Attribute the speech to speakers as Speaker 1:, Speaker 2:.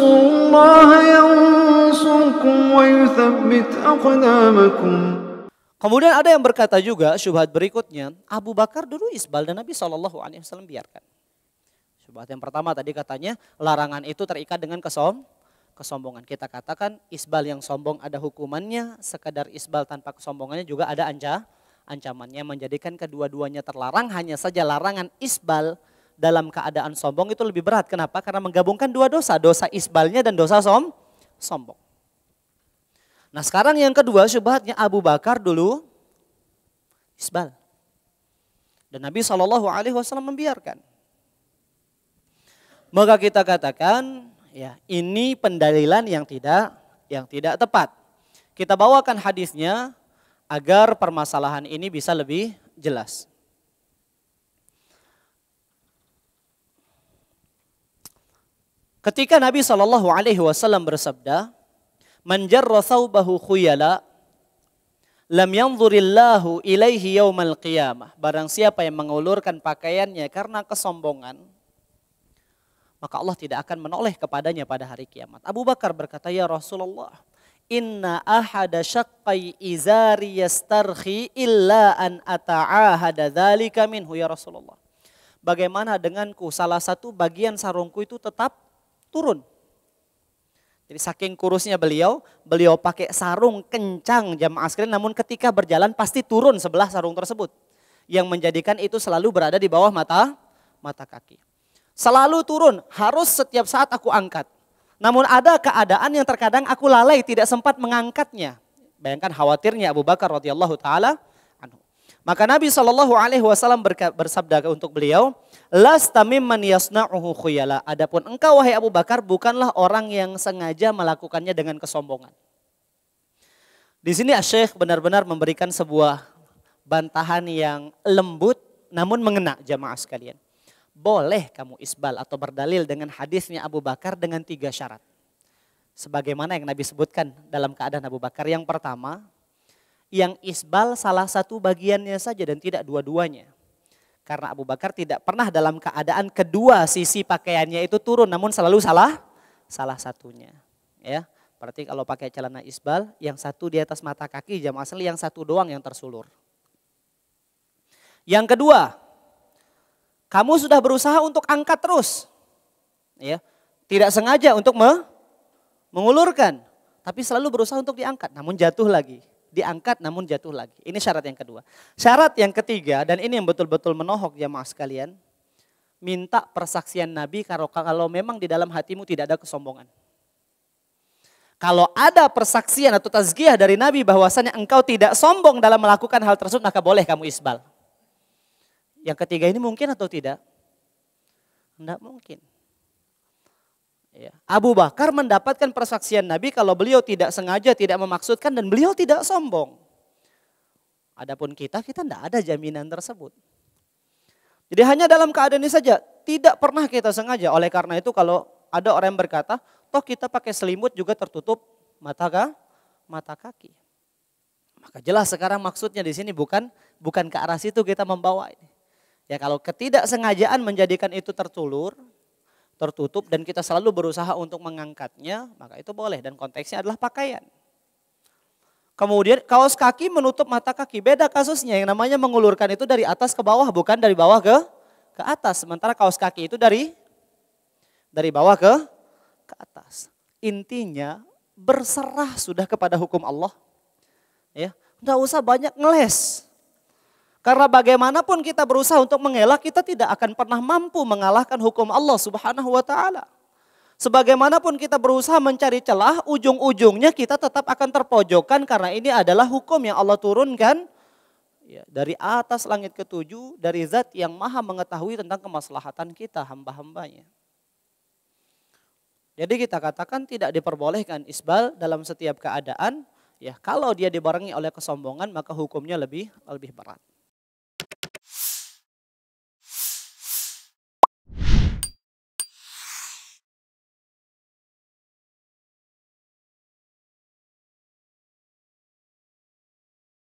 Speaker 1: فانصروا الله ينصركم ويثبت أقدامكم Kemudian ada yang berkata juga syubhat berikutnya, Abu Bakar dulu isbal dan Nabi Shallallahu Alaihi Wasallam biarkan. Syubhat yang pertama tadi katanya larangan itu terikat dengan kesom, kesombongan. Kita katakan isbal yang sombong ada hukumannya, sekadar isbal tanpa kesombongannya juga ada anca, ancamannya. Menjadikan kedua-duanya terlarang, hanya saja larangan isbal dalam keadaan sombong itu lebih berat. Kenapa? Karena menggabungkan dua dosa, dosa isbalnya dan dosa som, sombong. Nah sekarang yang kedua syubhatnya Abu Bakar dulu isbal. Dan Nabi Shallallahu Alaihi Wasallam membiarkan. Maka kita katakan, ya ini pendalilan yang tidak yang tidak tepat. Kita bawakan hadisnya agar permasalahan ini bisa lebih jelas. Ketika Nabi Shallallahu Alaihi Wasallam bersabda, "Manjarra thawbahu khuyala, lam yanzurillahu ilaihi yaumal qiyamah." Barang siapa yang mengulurkan pakaiannya karena kesombongan, maka Allah tidak akan menoleh kepadanya pada hari kiamat. Abu Bakar berkata, "Ya Rasulullah, inna ahada syaqqai izari yastarhi illa an ata'ahada dzalika minhu ya Rasulullah." Bagaimana denganku salah satu bagian sarungku itu tetap turun. Jadi saking kurusnya beliau, beliau pakai sarung kencang jamaah sekalian namun ketika berjalan pasti turun sebelah sarung tersebut. Yang menjadikan itu selalu berada di bawah mata mata kaki. Selalu turun, harus setiap saat aku angkat. Namun ada keadaan yang terkadang aku lalai tidak sempat mengangkatnya. Bayangkan khawatirnya Abu Bakar radhiyallahu taala maka Nabi Shallallahu Alaihi Wasallam bersabda untuk beliau, las tamim maniasna yasna'uhu khuyala. Adapun engkau wahai Abu Bakar bukanlah orang yang sengaja melakukannya dengan kesombongan. Di sini Syekh benar-benar memberikan sebuah bantahan yang lembut namun mengena jamaah sekalian. Boleh kamu isbal atau berdalil dengan hadisnya Abu Bakar dengan tiga syarat. Sebagaimana yang Nabi sebutkan dalam keadaan Abu Bakar. Yang pertama, yang isbal salah satu bagiannya saja dan tidak dua-duanya. Karena Abu Bakar tidak pernah dalam keadaan kedua sisi pakaiannya itu turun namun selalu salah salah satunya. Ya. Berarti kalau pakai celana isbal, yang satu di atas mata kaki jam asli, yang satu doang yang tersulur. Yang kedua, kamu sudah berusaha untuk angkat terus. Ya, tidak sengaja untuk me mengulurkan, tapi selalu berusaha untuk diangkat, namun jatuh lagi diangkat namun jatuh lagi. Ini syarat yang kedua. Syarat yang ketiga dan ini yang betul-betul menohok jamaah sekalian. Minta persaksian Nabi kalau, kalau memang di dalam hatimu tidak ada kesombongan. Kalau ada persaksian atau tazkiyah dari Nabi bahwasanya engkau tidak sombong dalam melakukan hal tersebut maka boleh kamu isbal. Yang ketiga ini mungkin atau tidak? Tidak mungkin. Iya. Abu Bakar mendapatkan persaksian Nabi kalau beliau tidak sengaja, tidak memaksudkan dan beliau tidak sombong. Adapun kita, kita tidak ada jaminan tersebut. Jadi hanya dalam keadaan ini saja, tidak pernah kita sengaja. Oleh karena itu kalau ada orang yang berkata, toh kita pakai selimut juga tertutup mata kah? mata kaki. Maka jelas sekarang maksudnya di sini bukan bukan ke arah situ kita membawa ini. Ya kalau ketidaksengajaan menjadikan itu tertulur, tertutup dan kita selalu berusaha untuk mengangkatnya, maka itu boleh dan konteksnya adalah pakaian. Kemudian kaos kaki menutup mata kaki, beda kasusnya yang namanya mengulurkan itu dari atas ke bawah bukan dari bawah ke ke atas. Sementara kaos kaki itu dari dari bawah ke ke atas. Intinya berserah sudah kepada hukum Allah. Ya, nggak usah banyak ngeles. Karena bagaimanapun kita berusaha untuk mengelak, kita tidak akan pernah mampu mengalahkan hukum Allah Subhanahu wa taala. Sebagaimanapun kita berusaha mencari celah, ujung-ujungnya kita tetap akan terpojokkan karena ini adalah hukum yang Allah turunkan ya, dari atas langit ketujuh, dari zat yang maha mengetahui tentang kemaslahatan kita hamba-hambanya. Jadi kita katakan tidak diperbolehkan isbal dalam setiap keadaan, ya kalau dia dibarengi oleh kesombongan maka hukumnya lebih lebih berat.